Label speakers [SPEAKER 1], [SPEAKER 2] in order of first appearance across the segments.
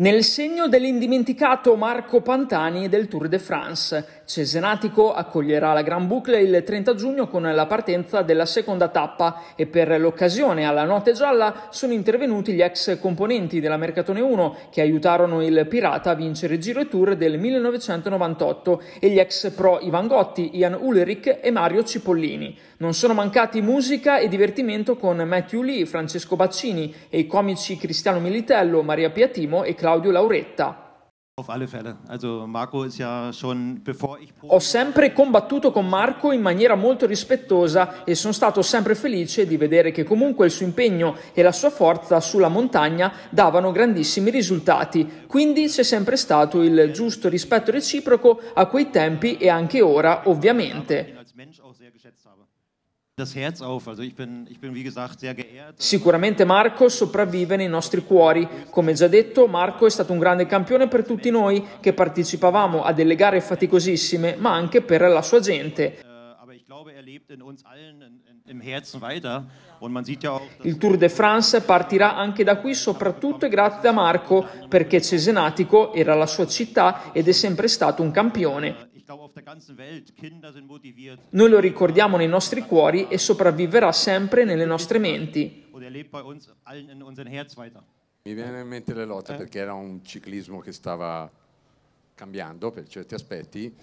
[SPEAKER 1] Nel segno dell'indimenticato Marco Pantani del Tour de France, Cesenatico accoglierà la Gran Boucle il 30 giugno con la partenza della seconda tappa e per l'occasione alla notte gialla sono intervenuti gli ex componenti della Mercatone 1 che aiutarono il Pirata a vincere il Giro e Tour del 1998 e gli ex pro Ivan Gotti, Ian Ulrich e Mario Cipollini. Non sono mancati musica e divertimento con Matthew Lee, Francesco Baccini e i comici Cristiano Militello, Maria Piatimo e Claudio Claudio Lauretta. Ho sempre combattuto con Marco in maniera molto rispettosa e sono stato sempre felice di vedere che comunque il suo impegno e la sua forza sulla montagna davano grandissimi risultati. Quindi c'è sempre stato il giusto rispetto reciproco a quei tempi e anche ora, ovviamente.
[SPEAKER 2] Äh,
[SPEAKER 1] Sicuramente Marco sopravvive nei nostri cuori. Come già detto, Marco è stato un grande campione per tutti noi che partecipavamo a delle gare faticosissime, ma anche per la sua gente glaube, er lebt in uns allen in, in, im Herzen weiter. Und man sieht ja auch, Il Tour de France partirà anche da qui, soprattutto grazie a Marco, perché Cesenatico era la sua città ed è sempre stato un campione. Noi lo ricordiamo nei nostri cuori e sopravviverà sempre nelle nostre menti.
[SPEAKER 2] Er Mi viene in mente le lotte eh. perché era un ciclismo che stava cambiando per certi aspetti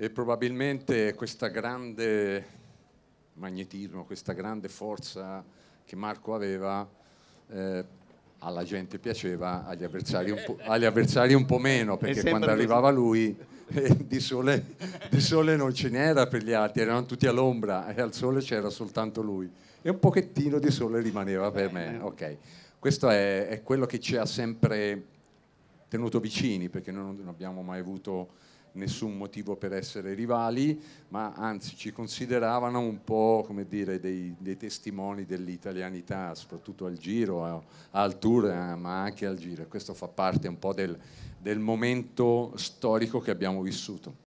[SPEAKER 2] e probabilmente questo grande magnetismo, questa grande forza che Marco aveva, eh, alla gente piaceva, agli avversari un po', avversari un po meno, perché quando arrivava lui eh, di, sole, di, sole, non ce n'era per gli altri, erano tutti all'ombra e al sole c'era soltanto lui. E un pochettino di sole rimaneva per me. Okay. Questo è, è quello che ci ha sempre tenuto vicini, perché noi non abbiamo mai avuto nessun motivo per essere rivali, ma anzi ci consideravano un po' come dire, dei, dei testimoni dell'italianità, soprattutto al Giro, al Tour, eh, ma anche al Giro. Questo
[SPEAKER 1] fa parte un po' del, del momento storico che abbiamo vissuto.